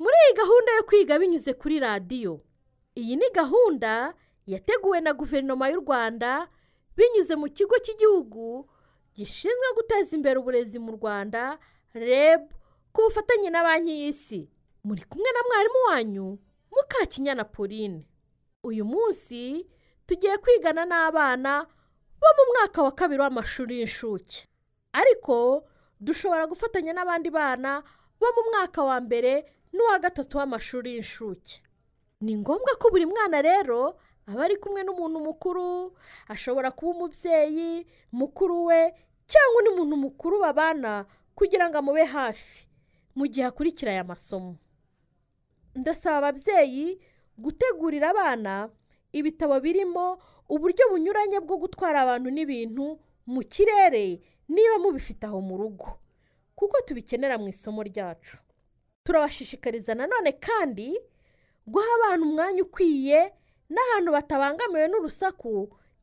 muri iyi gahunda yo kwiga binyuze kuri radiyo iyi ni gahunda yateguwe na guverinoma y'u rwanda binyuze mu kigo cy'igihugu gishinzwe guteza imbere uburezi mu rwanda reb ku bufatanye na banki y'isi muri kumwe na mwarimu wanyu mukakinyana pauline uyu munsi tugiye kwigana n'abana bo mu mwaka wa kabiri w'amashuri y'inshuke ariko dushobora gufatanya n'abandi bana bo mu mwaka wa mbere n'uwa gatatu w'amashuri y'inshuke ni ngombwa ko buri mwana rero aba ari kumwe n'umuntu mukuru ashobora kuba umubyeyi mukuru we cyangwa undi muntu mukuru babana kugira ngo amube hafi mu gihe akurikira aya masomo ndasaba ababyeyi gutegurira abana ibitabo birimo uburyo bunyuranye bwo gutwara abantu n'ibintu mu kirere niba mubifite aho mu rugo kuko tubikenera mu isomo ryacu turabashishikariza nanone kandi guha abantu umwanya ukwiye n'ahantu batabangamiwe n'urusaku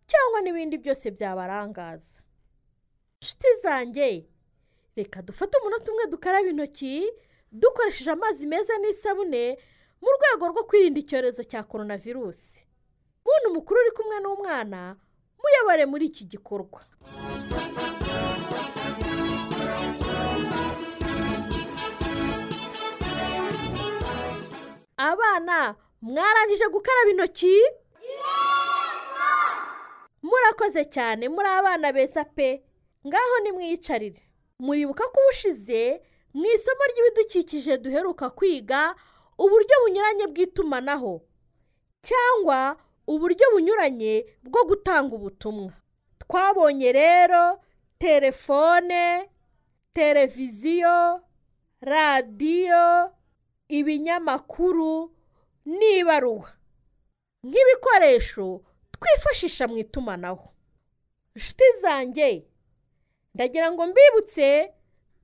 cyangwa n'ibindi byose byabarangaza inshuti zanjye reka dufate umunota umwe dukaraba intoki dukoresheje amazi meza n'isabune mu rwego rwo kwirinda icyorezo cya korona virusi muntu mukuru uri kumwe n'umwana muyobore muri iki gikorwa abana mwarangije gukaraba intoki murakoze cyane muri abana beza pe ngaho nimwiyicarire muribuka ko ubushize mu isomo ry'ibidukikije duheruka kwiga uburyo bunyuranye bw'itumanaho cyangwa uburyo bunyuranye bwo gutanga ubutumwa twabonye rero telefone televiziyo radiyo ibinyamakuru n'ibaruwa nk'ibikoresho twifashisha mu itumanaho inshuti zanjye ndagira ngo mbibutse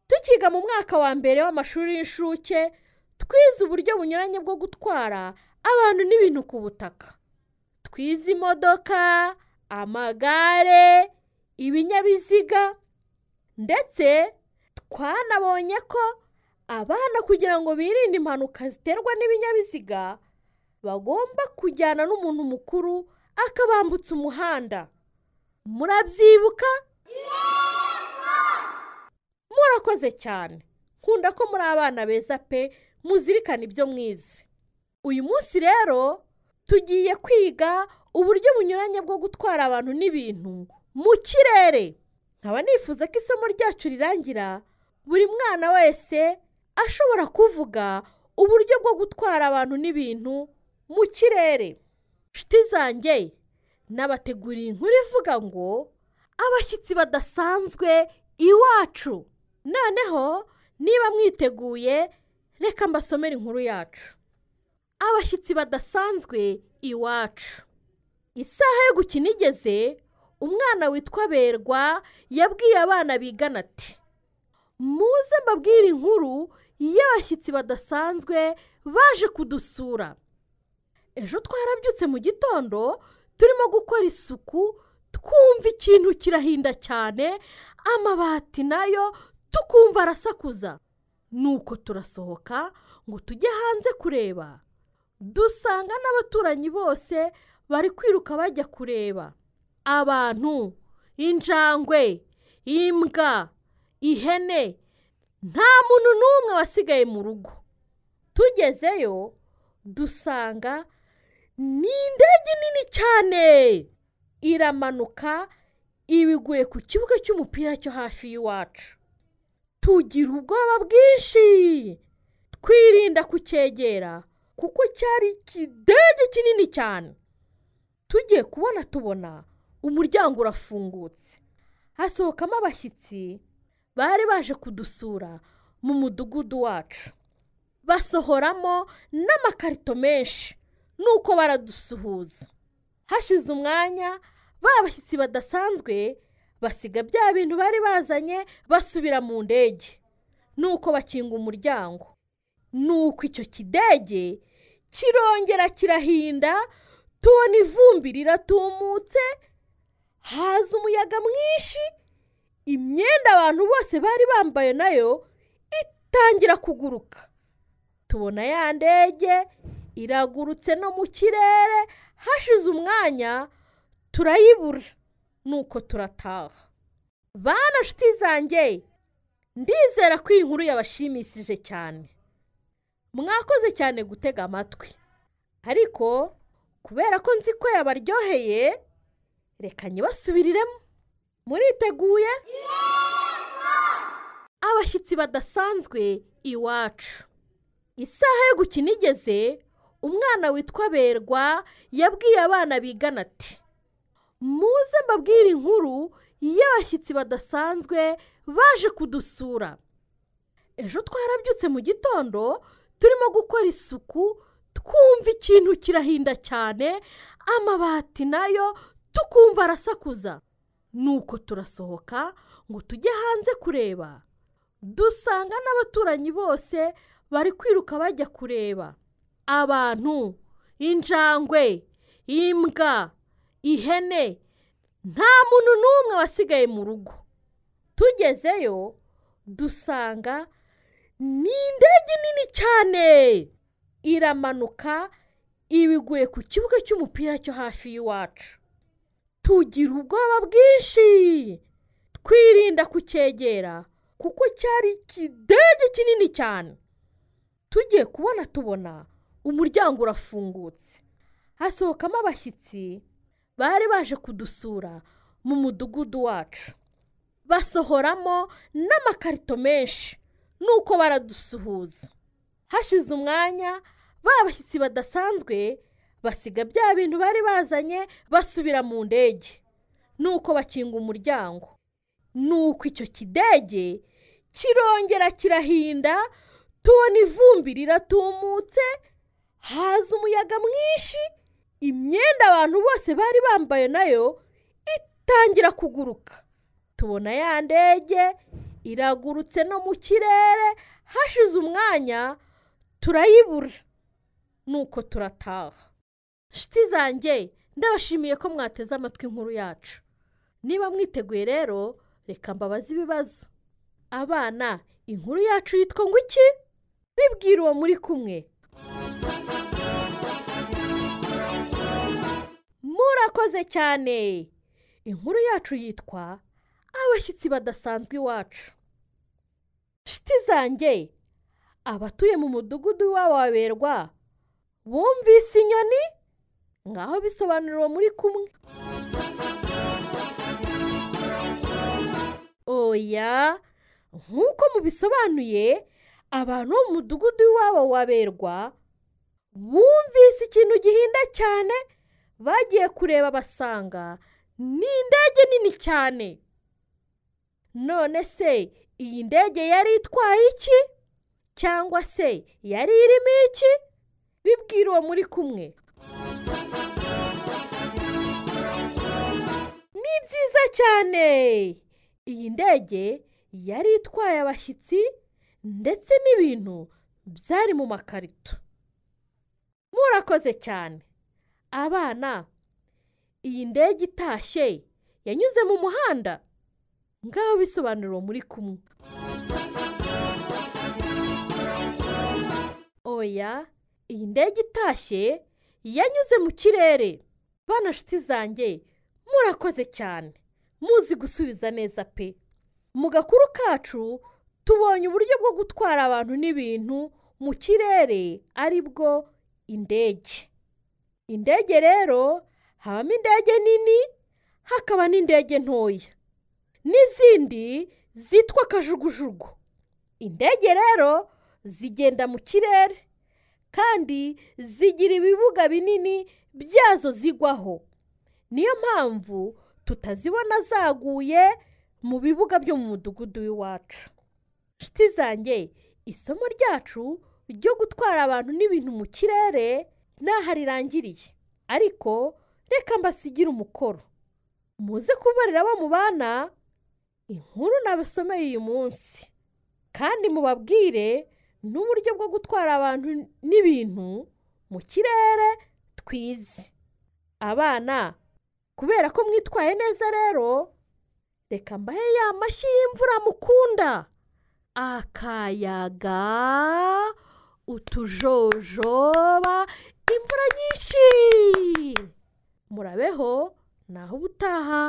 tukiga mu mwaka wa mbere w'amashuri yinshuke twize uburyo bunyuranye bwo gutwara abantu n'ibintu ku butaka twize imodoka amagare ibinyabiziga ndetse twanabonye ko abana kugira ngo birinde impanuka ziterwa n'ibinyabiziga bagomba kujyana n'umuntu mukuru akabambutsa umuhanda murabyibuka murakoze cyane nkunda ko muri abana beza pe muzirikana ibyo mwize uyu munsi rero tugiye kwiga uburyo bunyuranye bwo gutwara abantu n'ibintu mu kirere nkaba nifuza ko isomo ryacu rirangira buri mwana wese ashobora kuvuga uburyo bwo gutwara abantu n'ibintu mu kirere inshuti zanjye nabateguriye inkuru ivuga ngo abashyitsi badasanzwe iwacu noneho niba mwiteguye reka mbasomere inkuru yacu abashyitsi badasanzwe iwacu isaha yo gukina igeze umwana witwa berwa yabwiye abana bigana ati muze mbabwire inkuru iyo abashyitsi badasanzwe baje kudusura ejo twarabyutse mu gitondo turimo gukora isuku twumva ikintu kirahinda cyane amabati nayo tukumva arasakuza nuko turasohoka ngo tujye hanze kureba dusanga n'abaturanyi bose bari kwiruka bajya kureba abantu injangwe imbwa ihene nta muntu n'umwe wasigaye mu rugo tugezeyo dusanga ni indege nini cyane iramanuka ibiguye ku kibuga cy'umupira cyo hafi y'iwacu tugira ubwoba bwinshi twirinda kucyegera kuko cyari ikidege kinini cyane tugiye kubona tubona umuryango urafungutse hasohokamo abashyitsi bari baje kudusura mu mudugudu wacu basohoramo n'amakarito menshi nuko baradusuhuza hashize umwanya ba bashyitsi badasanzwe basiga bya bintu bari bazanye basubira mu ndege nuko bakinga umuryango nuko icyo kidege kirongera kirahinda tubona ivumbi riratumutse haza umuyaga mwinshi imyenda abantu bose bari bambaye nayo itangira kuguruka tubona ya ndege iragurutse no mu kirere hashize umwanya turayibura nuko turataha bana nshuti zanjye ndizera ko iyi nkuru yabashimishije cyane mwakoze cyane gutega amatwi ariko kubera ko nzi ko yabaryoheye reka nyibasubiriremo muriteguye abashyitsi badasanzwe iwacu isaha yo gukina igeze umwana witwa berwa yabwiye abana bigana ati muze mbabwire inkuru y'abashyitsi badasanzwe baje kudusura ejo twarabyutse mu gitondo turimo gukora isuku twumva ikintu kirahinda cyane amabati nayo tukumva arasakuza nuko turasohoka ngo tujye hanze kureba dusanga n'abaturanyi bose bari kwiruka bajya kureba abantu injangwe imbwa ihene nta muntu n'umwe wasigaye mu rugo tugezeyo dusanga ni indege nini cyane iramanuka ibiguye ku kibuga cy'umupira cyo hafi y'iwacu tugira ubwoba bwinshi twirinda kucyegera kuko cyari ikidege kinini cyane tugiye kubona tubona umuryango urafungutse hasohokamo abashyitsi bari baje kudusura mu mudugudu wacu basohoramo n'amakarito menshi nuko baradusuhuza hashize umwanya ba bashyitsi badasanzwe basiga bya bintu bari bazanye basubira mu ndege nuko bakinga umuryango nuko icyo kidege kirongera kirahinda tubona ivumbi riratumutse haza umuyaga mwinshi imyenda abantu bose bari bambaye nayo itangira kuguruka tubona ya ndege iragurutse no mu kirere hashize umwanya turayibura nuko turataha shiti zanjye ndabashimiye ko mwateze amatwi inkuru yacu niba mwiteguye rero reka mbabaze ibibazo abana inkuru yacu yitwa ngo iki bibwira uwo muri kumwe murakoze cyane inkuru yacu yitwa abashyitsi badasanzwe iwacu shiti zanjye abatuye mu mudugudu w'ababerwa bumvise inyoni ngaho bisobanuro muri kumwe oya nk'uko mubisobanuye abantu bo mu mudugudu w'iwabo waberwa bumvise ikintu gihinda cyane bagiye kureba basanga ni indege nini cyane none se iyi ndege yari itwaye iki cyangwa se yari irimo iki bibwira uwo muri kumwe ni byiza cyane iyi ndege yari itwaye abashyitsi ndetse n'ibintu byari mu makarito murakoze cyane abana iyi ndege itashye yanyuze mu muhanda ngaho bisobanuro muri kumwe oya iyi ndege itashye yanyuze mu kirere bana nshuti zanjye murakoze cyane muzi gusubiza neza pe mu gakuru kacu tubonye uburyo bwo gutwara abantu n'ibintu mu kirere ari bwo indege indege rero habamo indege nini hakaba n'indege ntoya n'izindi zitwa kajugujugu indege rero zigenda mu kirere kandi zigira ibibuga binini byazo zigwaho niyo mpamvu tutazibona zaguye mu bibuga byo mu mudugudu w'iwacu inshuti zanjye isomo ryacu ryo gutwara abantu n'ibintu mu kirere ntaho rirangiriye ariko reka mbasigire umukoro muze kubarira abo mubana inkuru nabasomeye uyu munsi kandi mubabwire n'uburyo bwo gutwara abantu n'ibintu mu kirere twize abana kubera ko mwitwaye neza rero reka mbahe ya mashyi y'imvura mukunda akayaga utujojoba imvura nyinshi murabeho naho ubutaha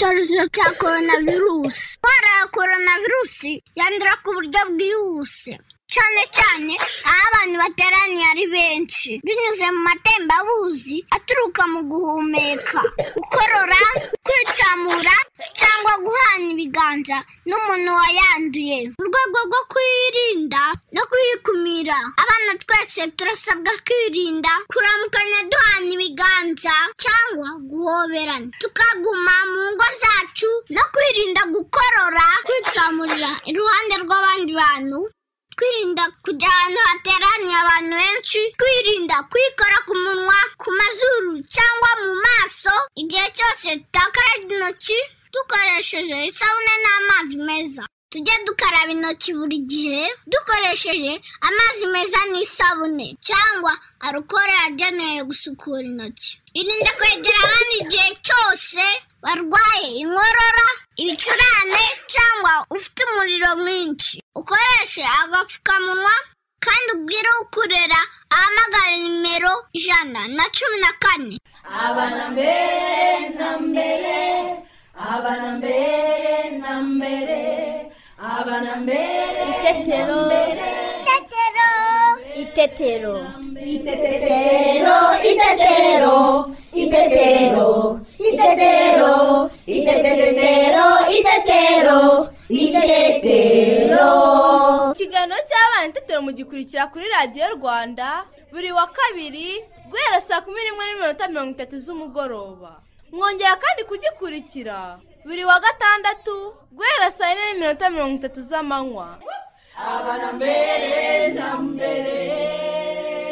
Političari za koronavirus. Para koronavirusi. ja Jandra Kubrgab Giuse. cyane cyane aho abantu bateraniye ari benshi binyuze mu matembabuzi aturuka mu guhumeka gukorora kwicamura cyangwa guhana ibiganza n'umuntu wayanduye mu rwego rwo kwirinda no kuyikumira abana twese turasabwa kwirinda kuramukanya duhana ibiganza cyangwa guhoberana tukaguma mu ngo zacu no kwirinda gukorora kwicamurira iruhande rw'abandi bantu kwirinda kujya ahantu hateraniye abantu benshi kwirinda kwikora ku munwa ku mazuru cyangwa mu maso igihe cyose dukaraba intoki dukoresheje isabune n'amazi meza tujye dukaraba intoki buri gihe dukoresheje amazi meza n'isabune cyangwa arukoro yagenewe gusukura intoki irinde kwegera abandi igihe cyose warwaye inkorora ibicurane cyangwa ufite umuriro mwinshi ukoreshe agapfukamunwa kandi ubwire ukurera ahamagara nimero ijana na cumi na kane aba mbere na mbere aba mbere na mbere aba mbere itetero itetero itetero itetero itetero itetero Itetero, itetetero, itetero, itetero. Ikiganiro cy'abana itetero mugikurikira kuri radiyo Rwanda buri wa kabiri guhera saa kumi n'imwe n'iminota mirongo itatu z'umugoroba. Mwongera kandi kugikurikira buri wa gatandatu guhera saa yine n'iminota mirongo itatu z'amanywa. Abana mbere na mbere.